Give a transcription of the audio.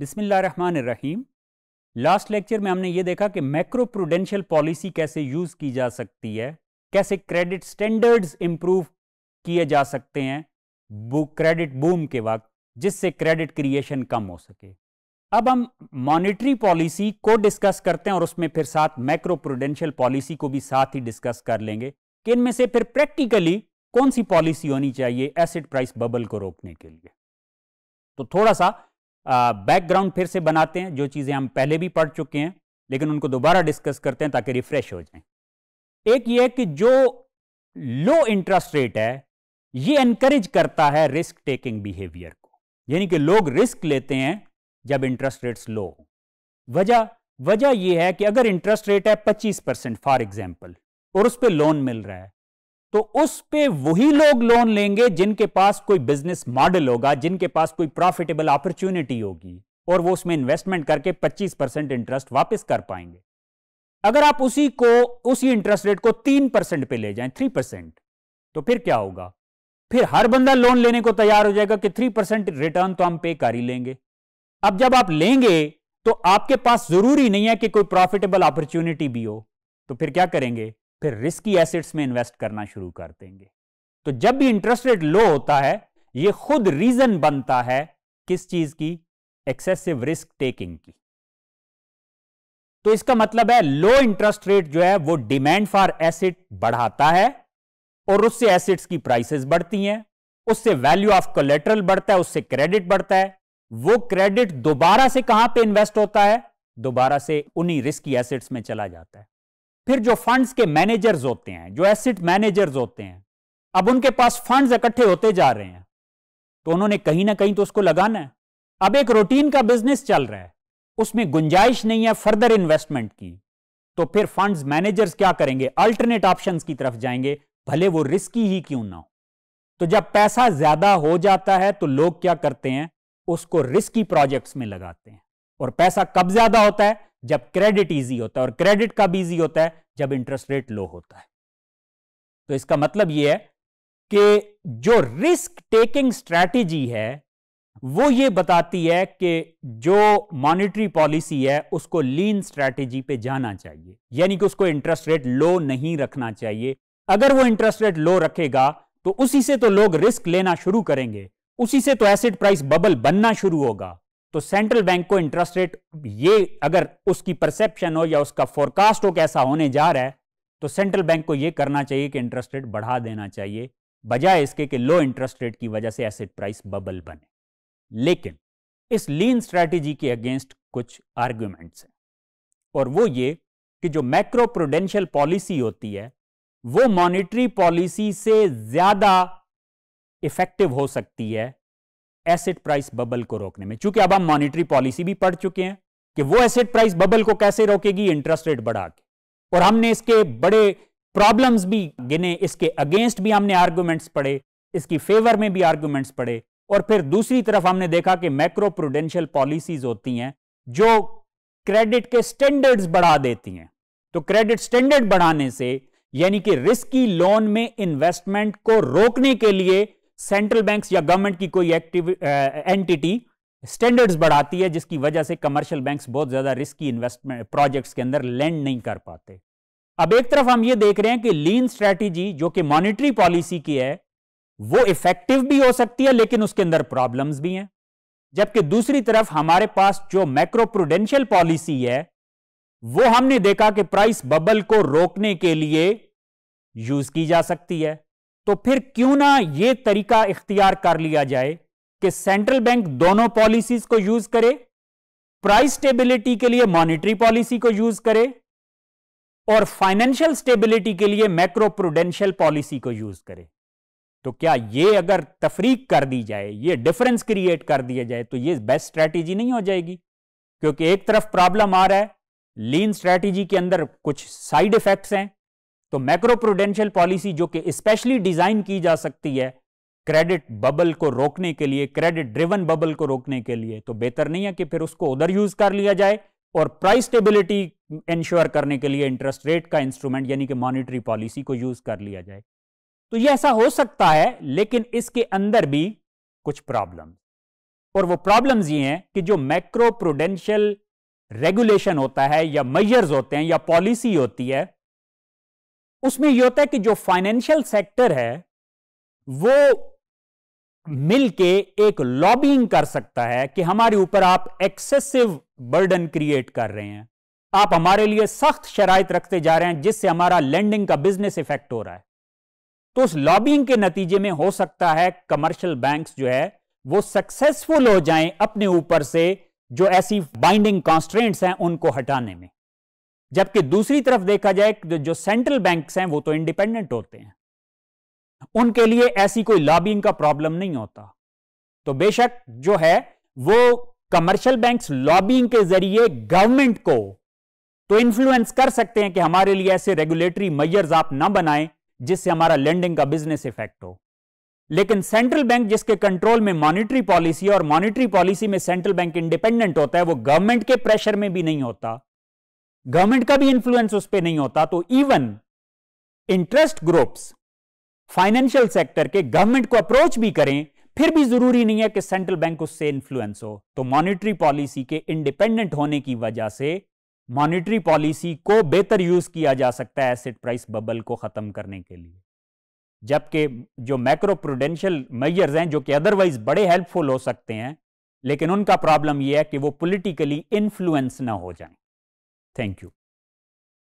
बिसमीम last lecture में हमने ये देखा कि मैक्रो प्रूडेंशियल पॉलिसी कैसे यूज़ की जा सकती है कैसे क्रेडिट स्टैंडर्ड्स इंप्रूव किए जा सकते हैं क्रेडिट बूम के वक्त जिससे क्रेडिट क्रिएशन कम हो सके अब हम मॉनिटरी पॉलिसी को डिस्कस करते हैं और उसमें फिर साथ मैक्रो प्रूडेंशियल पॉलिसी को भी साथ ही डिस्कस कर लेंगे कि इनमें से फिर प्रैक्टिकली कौन सी पॉलिसी होनी चाहिए एसिड प्राइस बबल को रोकने के लिए तो थोड़ा सा बैकग्राउंड फिर से बनाते हैं जो चीज़ें हम पहले भी पढ़ चुके हैं लेकिन उनको दोबारा डिस्कस करते हैं ताकि रिफ्रेश हो जाए एक ये कि जो लो इंटरेस्ट रेट है ये इनक्रेज करता है रिस्क टेकिंग बिहेवियर को यानी कि लोग रिस्क लेते हैं जब इंटरेस्ट रेट्स लो हो वजह वजह यह है कि अगर इंटरेस्ट रेट है 25 परसेंट फॉर एग्जाम्पल और उस पर लोन मिल रहा है तो उस पे वही लोग लोन लेंगे जिनके पास कोई बिजनेस मॉडल होगा जिनके पास कोई प्रॉफिटेबल अपॉर्चुनिटी होगी और वो उसमें इन्वेस्टमेंट करके 25 परसेंट इंटरेस्ट वापस कर पाएंगे अगर आप उसी को उसी इंटरेस्ट रेट को तीन परसेंट पे ले जाएं थ्री परसेंट तो फिर क्या होगा फिर हर बंदा लोन लेने को तैयार हो जाएगा कि थ्री परसेंट रिटर्न तो हम पे कर ही लेंगे अब जब आप लेंगे तो आपके पास जरूरी नहीं है कि कोई प्रॉफिटेबल अपॉर्चुनिटी भी हो तो फिर क्या करेंगे फिर रिस्की एसेट्स में इन्वेस्ट करना शुरू कर देंगे तो जब भी इंटरेस्ट रेट लो होता है ये खुद रीजन बनता है किस चीज की एक्सेसिव रिस्क टेकिंग की तो इसका मतलब है लो इंटरेस्ट रेट जो है वो डिमांड फॉर एसिड बढ़ाता है और उससे एसिड्स की प्राइसेस बढ़ती हैं उससे वैल्यू ऑफ कोलेटरल बढ़ता है उससे क्रेडिट बढ़ता है वो क्रेडिट दोबारा से कहां पे इन्वेस्ट होता है दोबारा से उन्हीं रिस्की एसेट्स में चला जाता है फिर जो फंड्स के मैनेजर्स होते हैं जो एसेट मैनेजर्स होते हैं अब उनके पास फंड्स इकट्ठे होते जा रहे हैं तो उन्होंने कहीं ना कहीं तो उसको लगाना है अब एक रूटीन का बिजनेस चल रहा है उसमें गुंजाइश नहीं है फर्दर इन्वेस्टमेंट की तो फिर फंड्स मैनेजर्स क्या करेंगे अल्टरनेट ऑप्शंस की तरफ जाएंगे भले वो रिस्की ही क्यों ना हो तो जब पैसा ज्यादा हो जाता है तो लोग क्या करते हैं उसको रिस्की प्रोजेक्ट्स में लगाते हैं और पैसा कब ज्यादा होता है जब क्रेडिट इजी होता है और क्रेडिट कब इजी होता है जब इंटरेस्ट रेट लो होता है तो इसका मतलब यह है कि जो रिस्क टेकिंग स्ट्रेटेजी है वो ये बताती है कि जो मॉनेटरी पॉलिसी है उसको लीन स्ट्रेटेजी पे जाना चाहिए यानी कि उसको इंटरेस्ट रेट लो नहीं रखना चाहिए अगर वो इंटरेस्ट रेट लो रखेगा तो उसी से तो लोग रिस्क लेना शुरू करेंगे उसी से तो एसिड प्राइस बबल बनना शुरू होगा तो सेंट्रल बैंक को इंटरेस्ट रेट ये अगर उसकी परसेप्शन हो या उसका फोरकास्ट हो कैसा होने जा रहा है तो सेंट्रल बैंक को यह करना चाहिए कि इंटरेस्ट रेट बढ़ा देना चाहिए बजाय इसके कि लो इंटरेस्ट रेट की वजह से एसेट प्राइस बबल बने लेकिन इस लीन स्ट्रैटेजी के अगेंस्ट कुछ आर्ग्यूमेंट्स हैं और वो ये कि जो मैक्रो प्रोडेंशियल पॉलिसी होती है वो मॉनेटरी पॉलिसी से ज़्यादा इफेक्टिव हो सकती है एसेट प्राइस बबल को रोकने में चूंकि अब हम मॉनिटरी पॉलिसी भी पढ़ चुके हैं कि वो एसेट प्राइस बबल को कैसे रोकेगी इंटरेस्ट रेट बढ़ा के और हमने इसके बड़े प्रॉब्लम्स भी गिने इसके अगेंस्ट भी हमने आर्गूमेंट्स पढ़े इसकी फेवर में भी आर्गूमेंट्स पढ़े और फिर दूसरी तरफ हमने देखा कि मैक्रो प्रोडेंशियल पॉलिसीज होती हैं जो क्रेडिट के स्टैंडर्ड्स बढ़ा देती हैं तो क्रेडिट स्टैंडर्ड बढ़ाने से यानी कि रिस्की लोन में इन्वेस्टमेंट को रोकने के लिए सेंट्रल बैंक्स या गवर्नमेंट की कोई एक्टिव एंटिटी स्टैंडर्ड्स बढ़ाती है जिसकी वजह से कमर्शियल बैंक्स बहुत ज़्यादा रिस्की इन्वेस्टमेंट प्रोजेक्ट्स के अंदर लैंड नहीं कर पाते अब एक तरफ हम ये देख रहे हैं कि लीन स्ट्रेटजी जो कि मॉनिटरी पॉलिसी की है वो इफेक्टिव भी हो सकती है लेकिन उसके अंदर प्रॉब्लम्स भी हैं जबकि दूसरी तरफ हमारे पास जो मैक्रो प्रूडेंशियल पॉलिसी है वो हमने देखा कि प्राइस बबल को रोकने के लिए यूज की जा सकती है तो फिर क्यों ना यह तरीका इख्तियार कर लिया जाए कि सेंट्रल बैंक दोनों पॉलिसीज को यूज करे प्राइस स्टेबिलिटी के लिए मॉनेटरी पॉलिसी को यूज करे और फाइनेंशियल स्टेबिलिटी के लिए मैक्रो प्रूडेंशियल पॉलिसी को यूज करे तो क्या ये अगर तफरीक कर दी जाए ये डिफरेंस क्रिएट कर दिया जाए तो ये बेस्ट स्ट्रैटेजी नहीं हो जाएगी क्योंकि एक तरफ प्रॉब्लम आ रहा है लीन स्ट्रैटेजी के अंदर कुछ साइड इफेक्ट्स हैं तो मैक्रो पॉलिसी जो कि स्पेशली डिजाइन की जा सकती है क्रेडिट बबल को रोकने के लिए क्रेडिट ड्रिवन बबल को रोकने के लिए तो बेहतर नहीं है कि फिर उसको उधर यूज कर लिया जाए और प्राइस स्टेबिलिटी इंश्योर करने के लिए इंटरेस्ट रेट का इंस्ट्रूमेंट यानी कि मॉनिटरी पॉलिसी को यूज कर लिया जाए तो ये ऐसा हो सकता है लेकिन इसके अंदर भी कुछ प्रॉब्लम और वो प्रॉब्लम्स ये हैं कि जो मैक्रो प्रोडेंशियल रेगुलेशन होता है या मैयर्स होते हैं या पॉलिसी होती है उसमें यह होता है कि जो फाइनेंशियल सेक्टर है वो मिलके एक लॉबिंग कर सकता है कि हमारे ऊपर आप एक्सेसिव बर्डन क्रिएट कर रहे हैं आप हमारे लिए सख्त शराइत रखते जा रहे हैं जिससे हमारा लैंडिंग का बिजनेस इफेक्ट हो रहा है तो उस लॉबिंग के नतीजे में हो सकता है कमर्शियल बैंक्स जो है वो सक्सेसफुल हो जाएं अपने ऊपर से जो ऐसी बाइंडिंग कॉन्स्ट्रेंट्स हैं उनको हटाने में जबकि दूसरी तरफ देखा जाए जो सेंट्रल बैंक्स हैं वो तो इंडिपेंडेंट होते हैं उनके लिए ऐसी कोई लॉबिंग का प्रॉब्लम नहीं होता तो बेशक जो है वो कमर्शियल बैंक्स लॉबिंग के जरिए गवर्नमेंट को तो इन्फ्लुएंस कर सकते हैं कि हमारे लिए ऐसे रेगुलेटरी मैयर्स आप ना बनाएं जिससे हमारा लेंडिंग का बिजनेस इफेक्ट हो लेकिन सेंट्रल बैंक जिसके कंट्रोल में मॉनिटरी पॉलिसी और मॉनिटरी पॉलिसी में सेंट्रल बैंक इंडिपेंडेंट होता है वो गवर्नमेंट के प्रेशर में भी नहीं होता गवर्नमेंट का भी इंफ्लुएंस उस पर नहीं होता तो even interest groups financial sector के गवर्नमेंट को अप्रोच भी करें फिर भी जरूरी नहीं है कि सेंट्रल बैंक उससे इंफ्लुएंस हो तो मॉनेटरी पॉलिसी के इंडिपेंडेंट होने की वजह से मॉनेटरी पॉलिसी को बेहतर यूज किया जा सकता है एसेट प्राइस बबल को खत्म करने के लिए जबकि जो मैक्रो प्रोडेंशियल मेजर्स हैं जो कि अदरवाइज बड़े हेल्पफुल हो सकते हैं लेकिन उनका प्रॉब्लम यह है कि वो पॉलिटिकली इन्फ्लुएंस ना हो जाए Thank you.